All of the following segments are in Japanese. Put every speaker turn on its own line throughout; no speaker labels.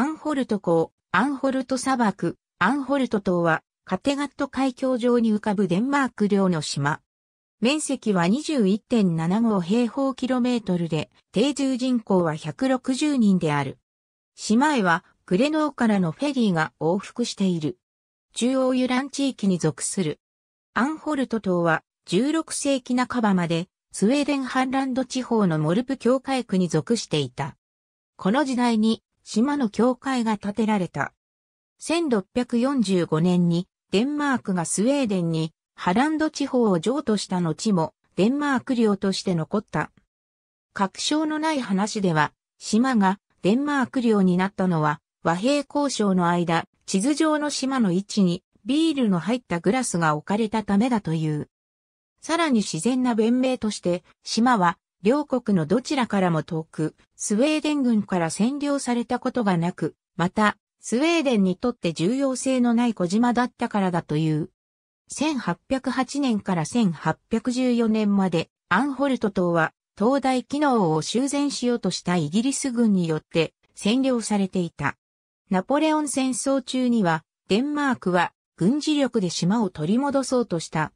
アンホルト港、アンホルト砂漠、アンホルト島は、カテガット海峡上に浮かぶデンマーク領の島。面積は21.75平方キロメートルで、定住人口は160人である。島へは、グレノーからのフェリーが往復している。中央遊覧地域に属する。アンホルト島は、16世紀半ばまで、スウェーデンハンランド地方のモルプ境界区に属していた。この時代に島の教会が建てられた。1645年にデンマークがスウェーデンにハランド地方を譲渡した後もデンマーク領として残った。確証のない話では、島がデンマーク領になったのは和平交渉の間、地図上の島の位置にビールの入ったグラスが置かれたためだという。さらに自然な弁明として、島は両国のどちらからも遠く、スウェーデン軍から占領されたことがなく、また、スウェーデンにとって重要性のない小島だったからだという。1808年から1814年まで、アンホルト島は、東大機能を修繕しようとしたイギリス軍によって占領されていた。ナポレオン戦争中には、デンマークは軍事力で島を取り戻そうとした。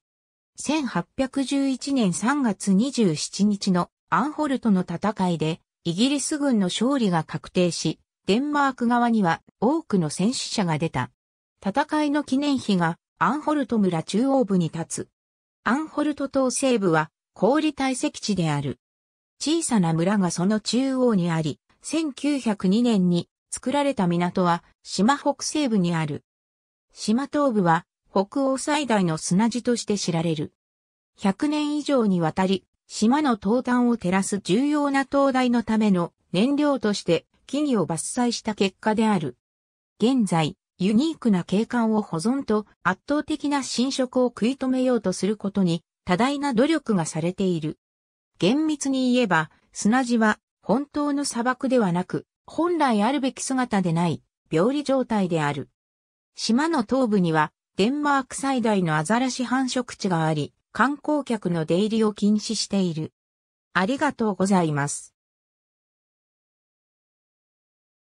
1811年3月27日のアンホルトの戦いで、イギリス軍の勝利が確定し、デンマーク側には多くの戦死者が出た。戦いの記念碑がアンホルト村中央部に立つ。アンホルト島西部は氷堆積地である。小さな村がその中央にあり、1902年に作られた港は島北西部にある。島東部は北欧最大の砂地として知られる。100年以上にわたり島の東端を照らす重要な灯台のための燃料として木々を伐採した結果である。現在、ユニークな景観を保存と圧倒的な侵食を食い止めようとすることに多大な努力がされている。厳密に言えば、砂地は本当の砂漠ではなく、本来あるべき姿でない、病理状態である。島の東部には、デンマーク最大のアザラシ繁殖地があり、観光客の出入りを禁止している。ありがとうございます。